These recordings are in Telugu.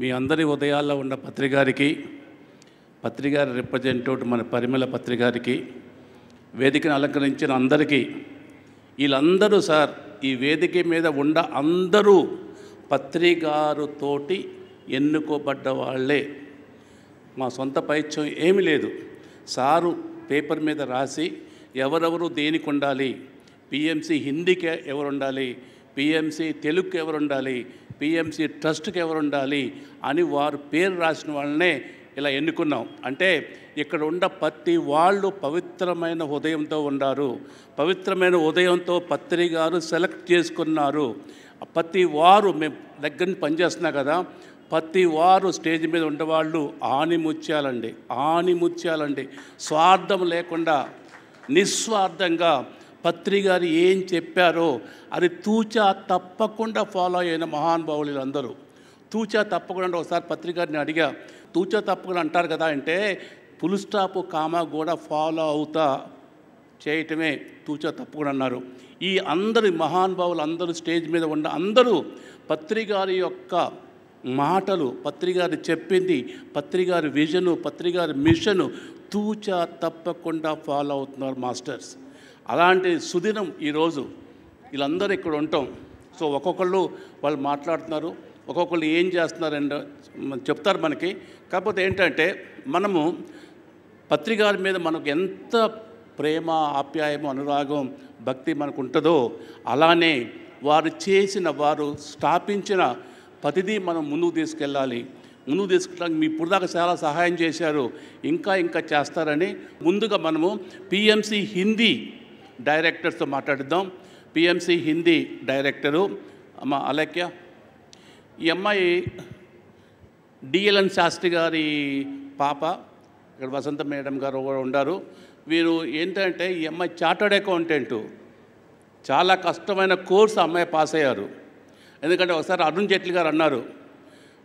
మీ అందరి ఉదయాల్లో ఉన్న పత్రికారికి పత్రికారి రిప్రజెంటేటివ్ మన పరిమళ పత్రికారికి వేదికను అలంకరించిన అందరికీ వీళ్ళందరూ సార్ ఈ వేదిక మీద ఉండ అందరూ పత్రికారుతోటి ఎన్నుకోబడ్డ వాళ్ళే మా సొంత పైత్యం ఏమీ లేదు సారు పేపర్ మీద రాసి ఎవరెవరు దేనికి ఉండాలి పిఎంసి హిందీకి ఎవరు ఉండాలి పిఎంసీ తెలుగుకి ఎవరు ఉండాలి పిఎంసి ట్రస్ట్కి ఎవరు ఉండాలి అని వారు పేరు రాసిన వాళ్ళనే ఇలా ఎన్నుకున్నాం అంటే ఇక్కడ ఉన్న ప్రతి వాళ్ళు పవిత్రమైన ఉదయంతో ఉన్నారు పవిత్రమైన ఉదయంతో పత్రి గారు సెలెక్ట్ చేసుకున్నారు ప్రతి వారు మేము దగ్గర పనిచేస్తున్నాం కదా ప్రతి వారు స్టేజ్ మీద ఉండేవాళ్ళు ఆని ముచ్చాలండి స్వార్థం లేకుండా నిస్వార్థంగా పత్రి గారు ఏం చెప్పారో అది తూచా తప్పకుండా ఫాలో అయిన మహానుభావులు అందరూ తూచా తప్పకుండా ఒకసారి పత్రికారిని అడిగా తూచా తప్పకుండా అంటారు కదా అంటే ఫుల్ స్టాప్ కామా కూడా ఫాలో అవుతా చేయటమే తూచా తప్పకుండా అన్నారు ఈ అందరి మహానుభావులు అందరూ స్టేజ్ మీద ఉన్న అందరూ పత్రికారి యొక్క మాటలు పత్రికారి చెప్పింది పత్రికారి విజను పత్రికారి మిషను తూచా తప్పకుండా ఫాలో అవుతున్నారు మాస్టర్స్ అలాంటి సుదినం ఈరోజు వీళ్ళందరూ ఇక్కడ ఉంటాం సో ఒక్కొక్కళ్ళు వాళ్ళు మాట్లాడుతున్నారు ఒక్కొక్కళ్ళు ఏం చేస్తున్నారంటే చెప్తారు మనకి కాకపోతే ఏంటంటే మనము పత్రికల మీద మనకు ఎంత ప్రేమ ఆప్యాయం అనురాగం భక్తి మనకు ఉంటుందో అలానే వారు చేసిన వారు స్థాపించిన ప్రతిదీ మనం ముందుకు తీసుకెళ్ళాలి ముందుకు తీసుకెళ్ళడానికి మీ ఇప్పుడు దాకా చాలా సహాయం చేశారు ఇంకా ఇంకా చేస్తారని ముందుగా మనము పిఎంసి హిందీ డైరెక్టర్స్తో మాట్లాడుద్దాం పిఎంసి హిందీ డైరెక్టరు అమ్మ అలక్య ఈ అమ్మాయి డిఎల్ఎన్ శాస్త్రి గారి పాప ఇక్కడ వసంత మేడం గారు ఉండారు వీరు ఏంటంటే ఈ అమ్మాయి చార్టర్డ్ అకౌంటెంట్ చాలా కష్టమైన కోర్స్ అమ్మాయి పాస్ అయ్యారు ఎందుకంటే ఒకసారి అరుణ్ జైట్లీ గారు అన్నారు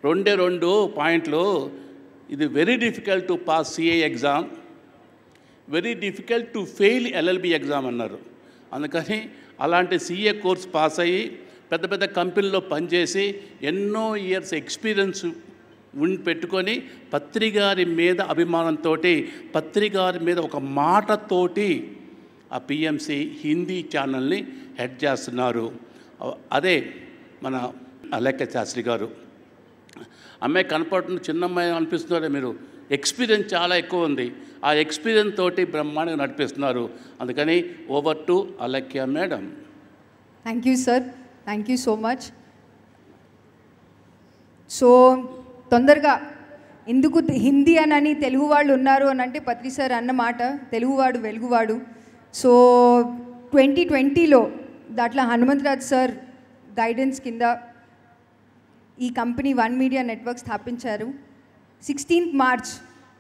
రెండే రెండు పాయింట్లు ఇది very difficult to pass CA exam very difficult to fail LLB exam అన్నారు అందుకని అలాంటి సీఏ కోర్స్ పాస్ అయ్యి పెద్ద పెద్ద కంపెనీలో పనిచేసి ఎన్నో ఇయర్స్ ఎక్స్పీరియన్స్ ఉండి పెట్టుకొని పత్రికారి మీద అభిమానంతో పత్రికారి మీద ఒక మాటతోటి ఆ పిఎంసి హిందీ ఛానల్ని హెడ్ చేస్తున్నారు అదే మన అలేఖ్య శాస్త్రి గారు అమ్మాయి కనపడుతున్న చిన్న అమ్మాయి అనిపిస్తున్నారే మీరు ఎక్స్పీరియన్స్ చాలా ఎక్కువ ఉంది ఆ ఎక్స్పీరియన్స్ తోటి బ్రహ్మాండంగా నడిపిస్తున్నారు అందుకని over to Alakya madam thank you sir thank you so much so తొందరగా ఎందుకు హిందీ అని తెలుగు వాళ్ళు ఉన్నారు అని అంటే పత్రి సార్ అన్నమాట తెలుగువాడు వెలుగువాడు సో ట్వంటీ ట్వంటీలో దాంట్లో హనుమంతరాజ్ సార్ గైడెన్స్ కింద ఈ కంపెనీ వన్ మీడియా నెట్వర్క్ స్థాపించారు sixteenth March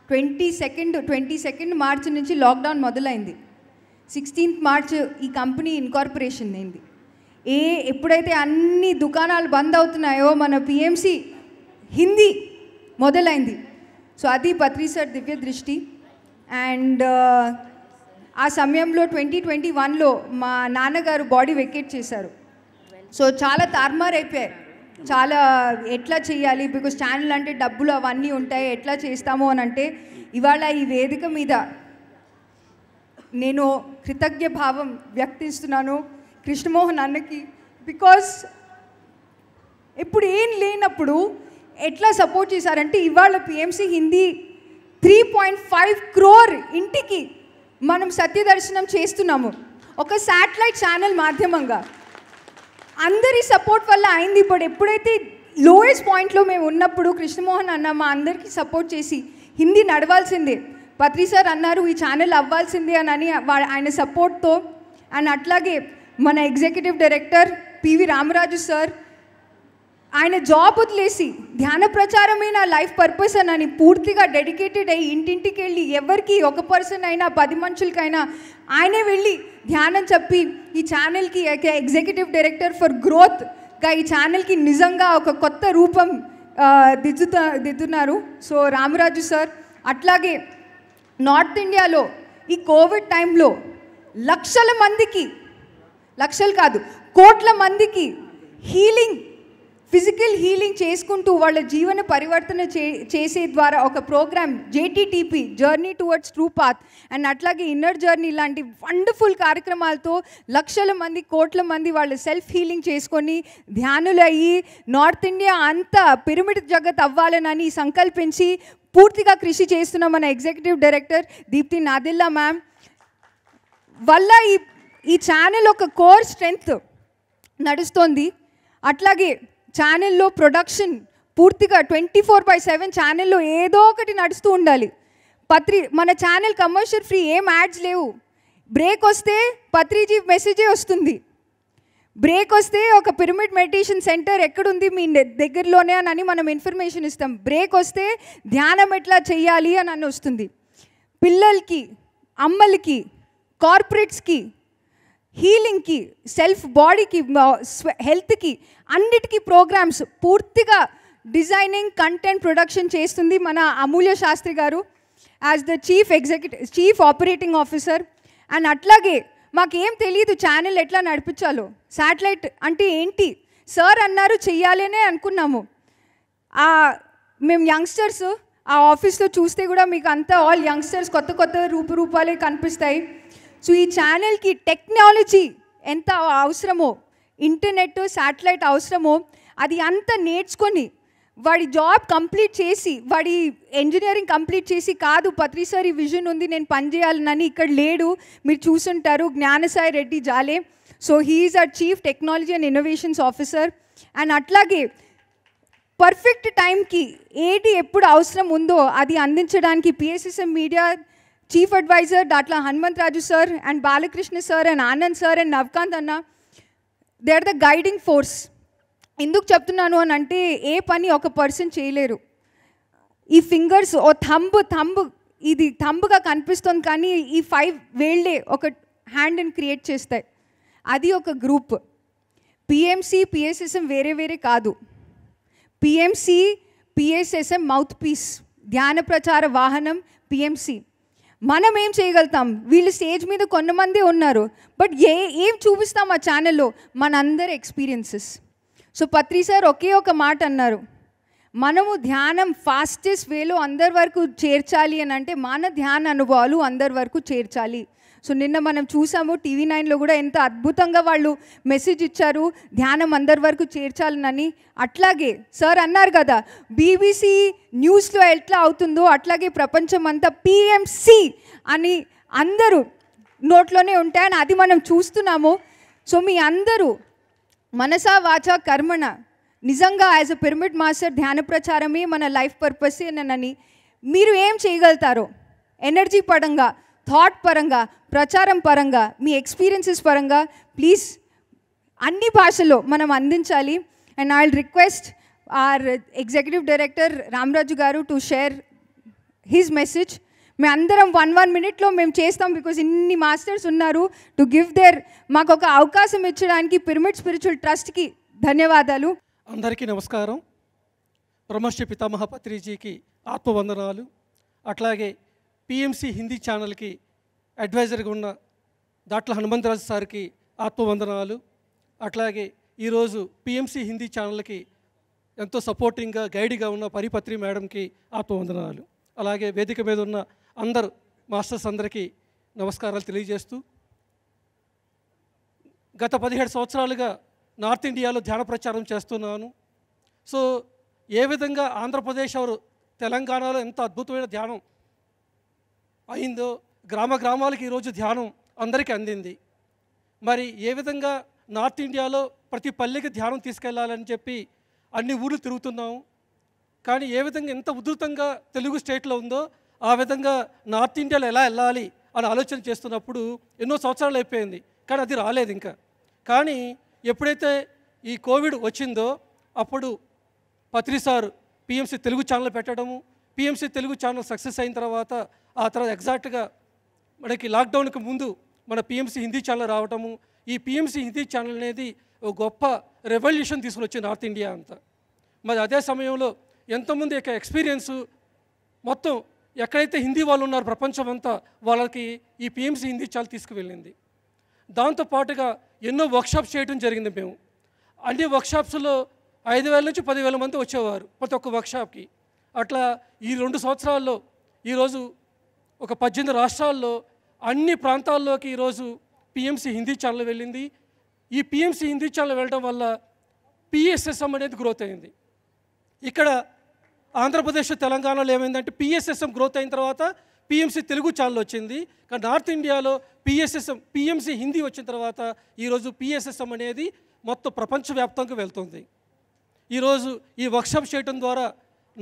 twenty second twenty second March నుంచి లాక్డౌన్ మొదలైంది సిక్స్టీన్త్ మార్చ్ ఈ కంపెనీ ఇన్కార్పొరేషన్ అయింది ఏ ఎప్పుడైతే అన్ని దుకాణాలు బంద్ అవుతున్నాయో మన పిఎంసి హిందీ మొదలైంది సో అది పత్రిసార్ దివ్య దృష్టి అండ్ ఆ సమయంలో ట్వంటీ ట్వంటీ వన్లో మా నాన్నగారు బాడీ వెకేట్ చేశారు సో చాలా తారుమారు అయిపోయారు చాలా ఎట్లా చేయాలి బికాస్ ఛానల్ అంటే డబ్బులు అవన్నీ ఉంటాయి ఎట్లా చేస్తాము అని అంటే ఇవాళ ఈ వేదిక మీద నేను కృతజ్ఞ భావం వ్యక్తిస్తున్నాను కృష్ణమోహన్ అన్నకి బికాస్ ఇప్పుడు ఏం లేనప్పుడు ఎట్లా సపోర్ట్ చేశారంటే ఇవాళ PMC Hindi three point five crore ఇంటికి మనం సత్యదర్శనం చేస్తున్నాము ఒక శాటిలైట్ ఛానల్ మాధ్యమంగా అందరి సపోర్ట్ వల్ల అయింది ఇప్పుడు ఎప్పుడైతే లోయెస్ట్ పాయింట్లో మేము ఉన్నప్పుడు కృష్ణమోహన్ అన్న మా అందరికీ సపోర్ట్ చేసి హిందీ నడవాల్సిందే పత్రి సార్ అన్నారు ఈ ఛానల్ అవ్వాల్సిందే అని అని ఆయన సపోర్ట్తో అండ్ అట్లాగే మన executive director PV Ramaraju sir ఆయన జాబ్ వదిలేసి ధ్యాన ప్రచారమే నా లైఫ్ పర్పస్ అని అని పూర్తిగా డెడికేటెడ్ అయ్యి ఇంటింటికి వెళ్ళి ఎవరికి ఒక పర్సన్ అయినా పది మనుషులకైనా ఆయనే వెళ్ళి ధ్యానం చెప్పి ఈ ఛానల్కి ఎగ్జిక్యూటివ్ డైరెక్టర్ ఫర్ గ్రోత్గా ఈ ఛానల్కి నిజంగా ఒక కొత్త రూపం దిద్దు దిద్దున్నారు సో రామరాజు సార్ అట్లాగే నార్త్ ఇండియాలో ఈ కోవిడ్ టైంలో లక్షల మందికి లక్షలు కాదు కోట్ల మందికి హీలింగ్ ఫిజికల్ హీలింగ్ చేసుకుంటూ వాళ్ళ జీవన పరివర్తన చే చేసే ద్వారా ఒక programme JTTP journey towards true path and అట్లాగే ఇన్నర్ జర్నీ లాంటి వండర్ఫుల్ కార్యక్రమాలతో లక్షల మంది కోట్ల మంది వాళ్ళు సెల్ఫ్ హీలింగ్ చేసుకొని ధ్యానులయ్యి నార్త్ ఇండియా అంతా పిరమిడ్ జగత్ అవ్వాలనని సంకల్పించి పూర్తిగా కృషి చేస్తున్న మన executive director Deepti Nadella ma'am వల్ల ఈ ఈ ఛానల్ ఒక కోర్ స్ట్రెంగ్త్ నడుస్తోంది అట్లాగే ఛానల్లో ప్రొడక్షన్ పూర్తిగా ట్వంటీ ఫోర్ బై సెవెన్ ఛానల్లో ఏదో ఒకటి నడుస్తూ ఉండాలి పత్రి మన ఛానల్ కమర్షియల్ ఫ్రీ ఏం యాడ్స్ లేవు బ్రేక్ వస్తే పత్రిజీ మెసేజే వస్తుంది బ్రేక్ వస్తే ఒక పిరమిడ్ మెడిటేషన్ సెంటర్ ఎక్కడుంది మీ దగ్గరలోనే అని మనం ఇన్ఫర్మేషన్ ఇస్తాం బ్రేక్ వస్తే ధ్యానం ఎట్లా చెయ్యాలి అని అని వస్తుంది పిల్లలకి అమ్మలకి కార్పొరేట్స్కి హీలింగ్కి సెల్ఫ్ బాడీకి హెల్త్కి అన్నిటికీ ప్రోగ్రామ్స్ పూర్తిగా డిజైనింగ్ కంటెంట్ ప్రొడక్షన్ చేస్తుంది మన Amulya Shastri garu as the chief executive chief operating officer and అట్లాగే మాకేం తెలియదు ఛానల్ ఎట్లా నడిపించాలో శాటిలైట్ అంటే ఏంటి సార్ అన్నారు చెయ్యాలనే అనుకున్నాము మేము యంగ్స్టర్స్ ఆ ఆఫీస్లో చూస్తే కూడా మీకు అంతా ఆల్ యంగ్స్టర్స్ కొత్త కొత్త రూపురూపాలే కనిపిస్తాయి సో ఈ ఛానల్కి టెక్నాలజీ ఎంత అవసరమో ఇంటర్నెట్ శాటిలైట్ అవసరమో అది అంత నేర్చుకొని వాడి జాబ్ కంప్లీట్ చేసి వాడి ఇంజనీరింగ్ కంప్లీట్ చేసి కాదు పత్రిసారి విజన్ ఉంది నేను పనిచేయాలని ఇక్కడ లేడు మీరు చూసుంటారు జ్ఞానసాయి రెడ్డి జాలే so he is a chief technology and innovations officer and అట్లాగే పర్ఫెక్ట్ టైంకి ఏది ఎప్పుడు అవసరం ఉందో అది అందించడానికి PSSM media chief advisor Datla Raju sir and Balakrishna sir and Anand sir and Navakanth అన్న they are the guiding force ఎందుకు చెప్తున్నాను అని అంటే ఏ పని ఒక పర్సన్ చేయలేరు ఈ ఫింగర్స్ ఓ థంబ్ థంబ్ ఇది థంబ్గా కనిపిస్తుంది కానీ ఈ ఫైవ్ వేళ్ళే ఒక హ్యాండ్ని క్రియేట్ చేస్తాయి అది ఒక గ్రూప్ పిఎంసీ పిఎస్ఎస్ఎం వేరే వేరే కాదు పిఎంసీ పిఎస్ఎస్ఎం మౌత్ పీస్ ధ్యాన ప్రచార వాహనం పిఎంసి మనం ఏం చేయగలుగుతాం వీళ్ళు స్టేజ్ మీద కొంతమంది ఉన్నారు బట్ ఏ ఏం చూపిస్తాం ఆ ఛానల్లో మన అందరి ఎక్స్పీరియన్సెస్ సో పత్రి సార్ ఒకే ఒక మాట అన్నారు మనము ధ్యానం ఫాస్టెస్ట్ వేలో అందరి వరకు చేర్చాలి అని అంటే మన ధ్యాన అనుభవాలు అందరి వరకు చేర్చాలి సో నిన్న మనం చూసాము టీవీ నైన్లో కూడా ఎంత అద్భుతంగా వాళ్ళు మెసేజ్ ఇచ్చారు ధ్యానం అందరి వరకు చేర్చాలని అట్లాగే సార్ అన్నారు కదా బీబీసీ న్యూస్లో ఎట్లా అవుతుందో అట్లాగే ప్రపంచం అంతా పిఎంసి అని అందరూ నోట్లోనే ఉంటాయని అది మనం చూస్తున్నాము సో మీ అందరూ మనసా వాచ కర్మణ నిజంగా యాజ్ అ పిరమిడ్ మాస్టర్ ధ్యాన ప్రచారమే మన లైఫ్ పర్పస్ అని మీరు ఏం చేయగలుగుతారో ఎనర్జీ పరంగా థాట్ పరంగా ప్రచారం పరంగా మీ ఎక్స్పీరియన్సెస్ పరంగా ప్లీజ్ అన్ని భాషల్లో మనం అందించాలి and I request our executive director Ramaraju garu to share his message మేము అందరం వన్ వన్ మినిట్లో మేము చేస్తాం బికాజ్ ఇన్ని మాస్టర్స్ ఉన్నారు టు గివ్ దేర్ మాకు ఒక అవకాశం ఇచ్చడానికి పిరమిడ్ స్పిరిచువల్ ట్రస్ట్కి ధన్యవాదాలు అందరికీ నమస్కారం బ్రహ్మశ్రీ పితామహ పత్రిజీకి ఆత్మవందనాలు అట్లాగే పిఎంసి హిందీ ఛానల్కి అడ్వైజర్గా ఉన్న దాట్ల హనుమంతరాజు సార్కి ఆత్మవందనాలు అట్లాగే ఈరోజు పిఎంసి హిందీ ఛానల్కి ఎంతో సపోర్టింగ్గా గైడ్గా ఉన్న పరిపత్రి మేడంకి ఆత్మవందనాలు అలాగే వేదిక మీద ఉన్న అందరు మాస్టర్స్ అందరికీ నమస్కారాలు తెలియజేస్తూ గత పదిహేడు సంవత్సరాలుగా నార్త్ ఇండియాలో ధ్యాన ప్రచారం చేస్తున్నాను సో ఏ విధంగా ఆంధ్రప్రదేశ్ వారు తెలంగాణలో ఎంత అద్భుతమైన ధ్యానం అయిందో గ్రామ గ్రామాలకి ఈరోజు ధ్యానం అందరికీ అందింది మరి ఏ విధంగా నార్త్ ఇండియాలో ప్రతి పల్లెకి ధ్యానం తీసుకెళ్లాలని చెప్పి అన్ని ఊర్లు తిరుగుతున్నాము కానీ ఏ విధంగా ఎంత ఉధృతంగా తెలుగు స్టేట్లో ఉందో ఆ విధంగా నార్త్ ఇండియాలో ఎలా వెళ్ళాలి అని ఆలోచన చేస్తున్నప్పుడు ఎన్నో సంవత్సరాలు అయిపోయింది కానీ అది రాలేదు ఇంకా కానీ ఎప్పుడైతే ఈ కోవిడ్ వచ్చిందో అప్పుడు పత్రిసార్ పిఎంసీ తెలుగు ఛానల్ పెట్టడము పిఎంసీ తెలుగు ఛానల్ సక్సెస్ అయిన తర్వాత ఆ తర్వాత ఎగ్జాక్ట్గా మనకి లాక్డౌన్కి ముందు మన పిఎంసీ హిందీ ఛానల్ రావటము ఈ పిఎంసీ హిందీ ఛానల్ అనేది ఒక గొప్ప రెవల్యూషన్ తీసుకుని వచ్చింది నార్త్ ఇండియా అంతా మరి అదే సమయంలో ఎంతోమంది యొక్క ఎక్స్పీరియన్స్ మొత్తం ఎక్కడైతే హిందీ వాళ్ళు ఉన్నారో ప్రపంచం అంతా వాళ్ళకి ఈ పిఎంసీ హిందీ ఛానల్ తీసుకువెళ్ళింది దాంతోపాటుగా ఎన్నో వర్క్షాప్స్ చేయడం జరిగింది మేము అన్ని వర్క్షాప్స్లో ఐదు వేల నుంచి పదివేల మంది వచ్చేవారు ప్రతి ఒక్క వర్క్షాప్కి అట్లా ఈ రెండు సంవత్సరాల్లో ఈరోజు ఒక పద్దెనిమిది రాష్ట్రాల్లో అన్ని ప్రాంతాల్లోకి ఈరోజు పిఎంసీ హిందీ ఛానల్ వెళ్ళింది ఈ పిఎంసీ హిందీ ఛానల్ వెళ్ళడం వల్ల పిఎస్ఎస్ఎం అనేది గ్రోత్ అయింది ఇక్కడ ఆంధ్రప్రదేశ్ తెలంగాణలో ఏమైందంటే పిఎస్ఎస్ఎం గ్రోత్ అయిన తర్వాత పిఎంసీ తెలుగు ఛానల్ వచ్చింది కానీ నార్త్ ఇండియాలో పిఎస్ఎస్ఎం పిఎంసీ హిందీ వచ్చిన తర్వాత ఈరోజు పిఎస్ఎస్ఎం అనేది మొత్తం ప్రపంచవ్యాప్తంగా వెళ్తుంది ఈరోజు ఈ వర్క్షాప్ చేయటం ద్వారా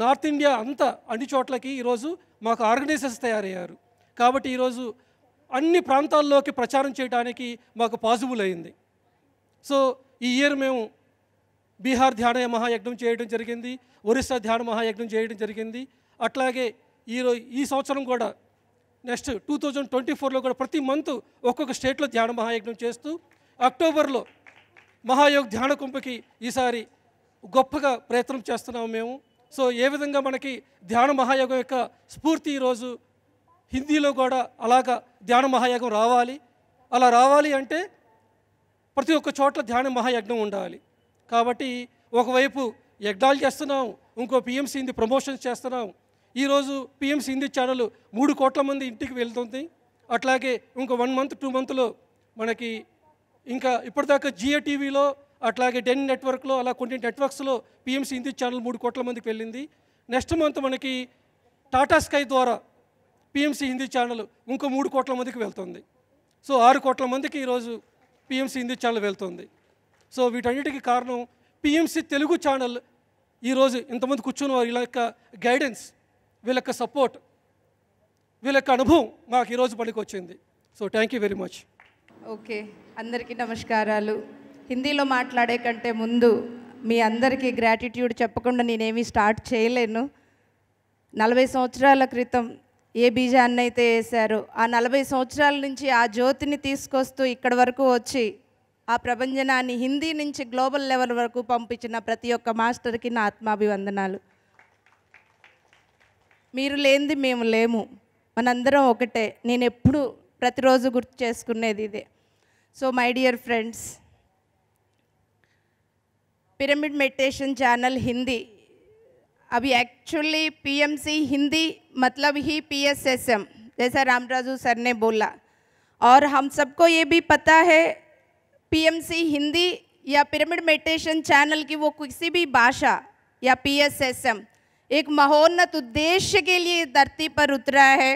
నార్త్ ఇండియా అంతా అన్ని చోట్లకి ఈరోజు మాకు ఆర్గనైజర్స్ తయారయ్యారు కాబట్టి ఈరోజు అన్ని ప్రాంతాల్లోకి ప్రచారం చేయడానికి మాకు పాసిబుల్ అయింది సో ఈ ఇయర్ మేము బీహార్ ధ్యాన మహాయజ్ఞం చేయడం జరిగింది ఒరిస్సా ధ్యాన మహాయజ్ఞం చేయడం జరిగింది అట్లాగే ఈరోజు ఈ సంవత్సరం కూడా నెక్స్ట్ టూ థౌజండ్ ట్వంటీ ఫోర్లో కూడా ప్రతి మంత్ ఒక్కొక్క స్టేట్లో ధ్యాన మహాయజ్ఞం చేస్తూ అక్టోబర్లో మహాయోగ్ ధ్యాన కుంభకి ఈసారి గొప్పగా ప్రయత్నం చేస్తున్నాము మేము సో ఏ విధంగా మనకి ధ్యాన మహాయోగం యొక్క స్ఫూర్తి ఈరోజు హిందీలో కూడా అలాగా ధ్యాన మహాయోగం రావాలి అలా రావాలి అంటే ప్రతి ఒక్క చోట్ల ధ్యాన మహాయజ్ఞం ఉండాలి కాబట్టి ఒకవైపు యజ్ఞాలు చేస్తున్నాం ఇంకో పిఎంసీ ప్రమోషన్స్ చేస్తున్నాం ఈరోజు పిఎంసి హిందీ ఛానల్ మూడు కోట్ల మంది ఇంటికి వెళ్తుంది అట్లాగే ఇంకో వన్ మంత్ టూ మంత్లో మనకి ఇంకా ఇప్పటిదాకా జియో టీవీలో అట్లాగే డెన్ నెట్వర్క్లో అలా కొన్ని నెట్వర్క్స్లో పిఎంసి హిందీ ఛానల్ మూడు కోట్ల మందికి వెళ్ళింది నెక్స్ట్ మంత్ మనకి టాటా స్కై ద్వారా పిఎంసీ హిందీ ఛానల్ ఇంకో మూడు కోట్ల మందికి వెళ్తుంది సో ఆరు కోట్ల మందికి ఈరోజు పిఎంసి హిందీ ఛానల్ వెళ్తుంది సో వీటన్నిటికీ కారణం పిఎంసి తెలుగు ఛానల్ ఈరోజు ఇంతమంది కూర్చుని వారు ఇలా గైడెన్స్ వీళ్ళ సపోర్ట్ వీళ్ళ అనుభవం మాకు ఈరోజు పనికొచ్చింది so thank you very much okay అందరికీ నమస్కారాలు హిందీలో మాట్లాడే కంటే ముందు మీ అందరికీ గ్రాటిట్యూడ్ చెప్పకుండా నేనేమీ స్టార్ట్ చేయలేను నలభై సంవత్సరాల క్రితం ఏ బీజాన్ని అయితే వేశారో ఆ నలభై సంవత్సరాల నుంచి ఆ జ్యోతిని తీసుకొస్తూ ఇక్కడి వరకు వచ్చి ఆ ప్రభంజనాన్ని హిందీ నుంచి గ్లోబల్ లెవెల్ వరకు పంపించిన ప్రతి ఒక్క మాస్టర్కి నా ఆత్మాభివందనాలు मेर ले मेम లేము मन अंदर ने प्रति ప్రతిరోజు గుర్తు చేసుకునేది ఇదే so my meditation channel Hindi अभी ऐक्चुअली पीएमसी हिंदी मतलब ही पीएसएसएम जैसा रामराजू सर ने बोला और हम सबको ये भी पता है पीएमसी हिंदी या पिरामिड मेडिटेशन चैनल की वो किसी भी भाषा या पीएसएसएम एक महोन्नत उद्देश्य के लिए धरती पर उतरा है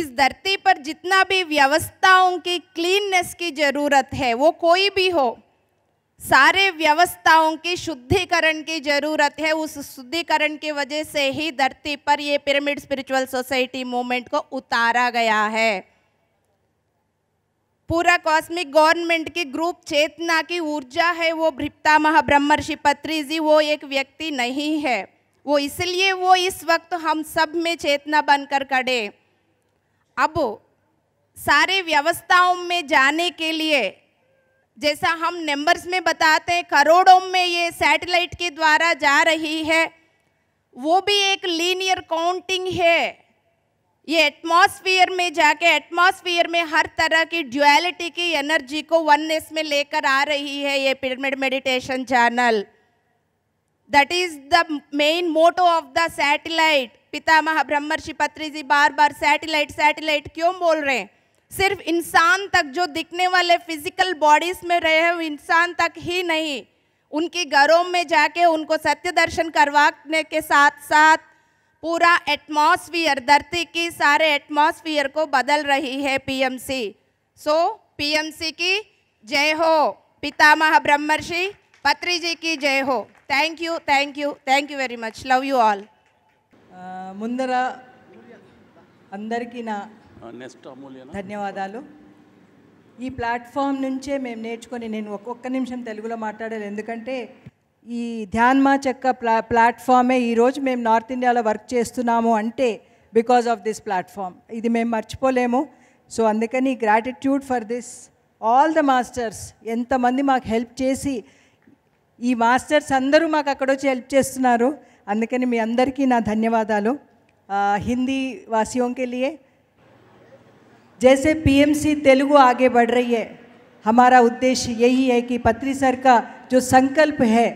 इस धरती पर जितना भी व्यवस्थाओं की क्लीननेस की ज़रूरत है वो कोई भी हो सारे व्यवस्थाओं की शुद्धिकरण की ज़रूरत है उस शुद्धिकरण की वजह से ही धरती पर ये पिरामिड स्पिरिचुअल सोसाइटी मूवमेंट को उतारा गया है पूरा कॉस्मिक गवर्नमेंट की ग्रुप चेतना की ऊर्जा है वो भृप्ता महाब्रह्मर्षि पत्री जी वो एक व्यक्ति नहीं है वो इसलिए वो इस वक्त हम सब में चेतना बनकर खड़े अब सारे व्यवस्थाओं में जाने के लिए जैसा हम नंबर्स में बताते हैं करोड़ों में ये सैटेलाइट के द्वारा जा रही है वो भी एक लीनियर काउंटिंग है ये एटमॉस्फेयर में जाके एटमॉस्फेयर में हर तरह की ड्युअलिटी की एनर्जी को वननेस में लेकर आ रही है ये pyramid meditation channel That is the main motto of the satellite. पितामह ब्रह्मर्षि पत्री जी बार बार सैटेलाइट सैटेलाइट क्यों बोल रहे हैं सिर्फ इंसान तक जो दिखने वाले फिजिकल बॉडीज में रहे हैं इंसान तक ही नहीं उनके घरों में जाके उनको सत्य दर्शन करवाने के साथ साथ पूरा एटमॉस्फियर धरती की सारे एटमॉस्फियर को बदल रही है पीएमसी सो पीएमसी की जय हो पितामह ब्रह्मर्षि पत्री जी की जय हो thank you thank you thank you very much love you all ముందర అందరికీ నా నెక్స్ట్ ధన్యవాదాలు ఈ ప్లాట్ఫామ్ నుంచే మేము నేర్చుకొని నేను ఒక్కొక్క నిమిషం తెలుగులో మాట్లాడాలి ఎందుకంటే ఈ ధ్యాన్మా చెక్క ప్లా ప్లాట్ఫామే ఈరోజు మేము నార్త్ ఇండియాలో వర్క్ చేస్తున్నాము అంటే బికాజ్ ఆఫ్ దిస్ ప్లాట్ఫామ్ ఇది మేము మర్చిపోలేము సో అందుకని gratitude for this all the masters ఎంతమంది మాకు హెల్ప్ చేసి मटर्स अंदर అందరూ हेल्प अंकनी హెల్ప్ చేస్తున్నారు అందుకని మీ అందరికీ నా ధన్యవాదాలు హిందీ వాసియోంకి जैसे पीएमसी तेलुगु आगे बढ़ रही है हमारा उद्देश्य यही है कि पत्री सर का जो संकल्प है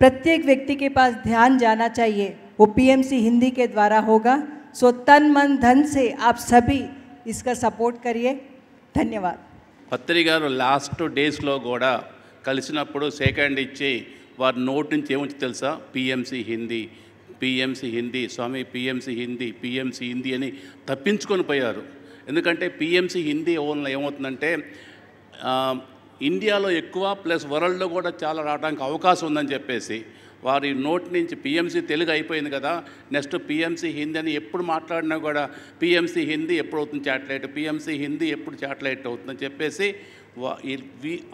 प्रत्येक व्यक्ति के पास ध्यान जाना चाहिए वो पीएमसी हिंदी के द्वारा होगा सो तन मन धन से आप सभी इसका सपोर्ट करिए धन्यवाद पत्रिकार लास्ट डेज़ కలిసినప్పుడు షేక్ హ్యాండ్ ఇచ్చి వారి నోటి నుంచి ఏముంచి తెలుసా PMC Hindi PMC Hindi Swami PMC Hindi PMC Hindi అని తప్పించుకొని పోయారు ఎందుకంటే పిఎంసీ హిందీ ఓన్ ఏమవుతుందంటే ఇండియాలో ఎక్కువ ప్లస్ వరల్డ్లో కూడా చాలా రావడానికి అవకాశం ఉందని చెప్పేసి వారి నోటి నుంచి పిఎంసీ తెలుగు అయిపోయింది కదా నెక్స్ట్ పిఎంసీ హిందీ అని ఎప్పుడు మాట్లాడినా కూడా పిఎంసీ హిందీ ఎప్పుడు అవుతుంది చాట్లైట్ పిఎంసీ హిందీ ఎప్పుడు చాట్లైట్ అవుతుందని చెప్పేసి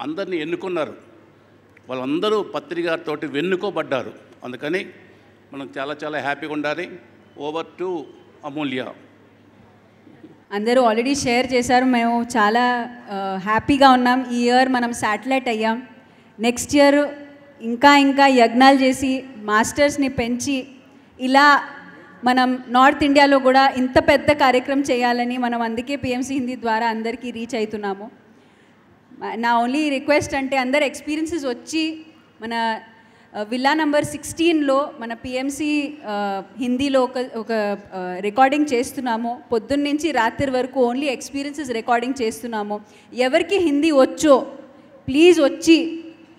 అందరినీ ఎన్నుకున్నారు వాళ్ళందరూ పత్రికతోటి వెన్నుకోబడ్డారు అందుకని మనం చాలా చాలా హ్యాపీగా ఉండాలి ఓవర్ టు అమూల్య అందరూ ఆల్రెడీ షేర్ చేశారు మేము చాలా హ్యాపీగా ఉన్నాం ఈ ఇయర్ మనం శాటిలైట్ అయ్యాం నెక్స్ట్ ఇయర్ ఇంకా ఇంకా యజ్ఞాలు చేసి మాస్టర్స్ని పెంచి ఇలా మనం నార్త్ ఇండియాలో కూడా ఇంత పెద్ద కార్యక్రమం చేయాలని మనం అందుకే పిఎంసీ హిందీ ద్వారా అందరికీ రీచ్ అవుతున్నాము నా ఓన్లీ రిక్వెస్ట్ అంటే అందరు ఎక్స్పీరియన్సెస్ వచ్చి మన విల్లా నంబర్ సిక్స్టీన్లో మన పిఎంసీ uh, హిందీలో ఒక ఒక రికార్డింగ్ uh, చేస్తున్నాము పొద్దున్న నుంచి రాత్రి వరకు ఓన్లీ ఎక్స్పీరియన్సెస్ రికార్డింగ్ చేస్తున్నాము ఎవరికి హిందీ వచ్చో ప్లీజ్ వచ్చి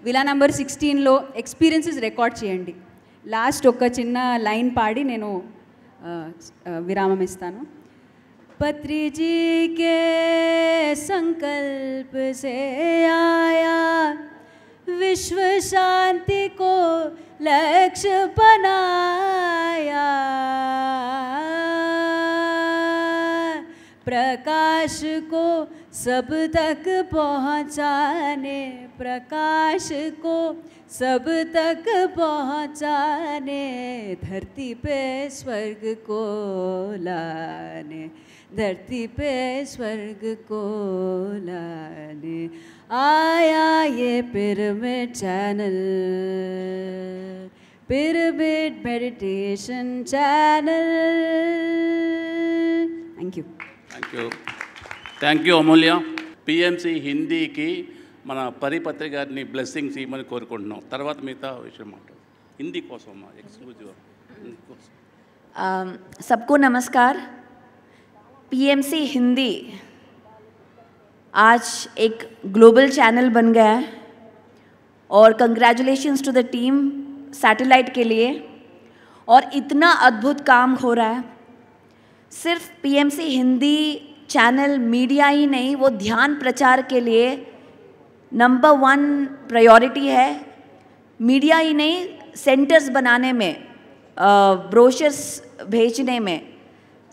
విలా నంబర్ సిక్స్టీన్లో ఎక్స్పీరియన్సెస్ రికార్డ్ చేయండి లాస్ట్ ఒక చిన్న లైన్ పాడి నేను uh, విరామం ఇస్తాను पत्री जी के संकल्प से आया विश्व शांति को लक्ष्य बनाया प्रकाश को सब तक पहुँचाने प्रकाश को सब तक पहुँचाने धरती पे स्वर्ग को लाने धरती पे स्वर्ग को लाने आया ये pyramid channel pyramid meditation channel thank you thank you thank you Amulya PMC Hindi की పరిపత్రి परीपत्र బ్లెస్సింగ్స్ से मैं को మిగతా విషయం विषय हिंदी కోసం सबको नमस्कार पीएमसी हिंदी आज एक ग्लोबल चैनल बन गया है और congratulations to the team satellite के लिए और इतना अद्भुत काम हो रहा है सिर्फ पीएमसी हिंदी चैनल मीडिया ही नहीं वो ध्यान प्रचार के लिए नंबर वन प्रायोरिटी है मीडिया ही नहीं सेंटर्स बनाने में ब्रोशर्स भेजने में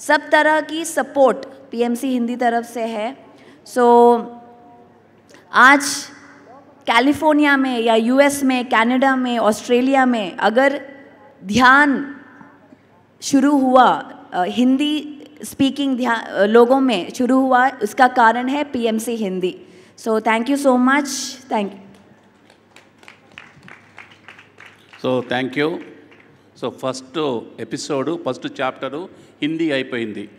सब तरह की सपोर्ट पीएमसी हिंदी तरफ से है सो so, आज कैलिफोर्निया में या यूएस में कनाडा में ऑस्ट्रेलिया में अगर ध्यान शुरू हुआ हिंदी स्पीकिंग लोगों में शुरू हुआ उसका कारण है PMC Hindi so thank you so much thank so thank you so first episode first chapter Hindi అయిపోయింది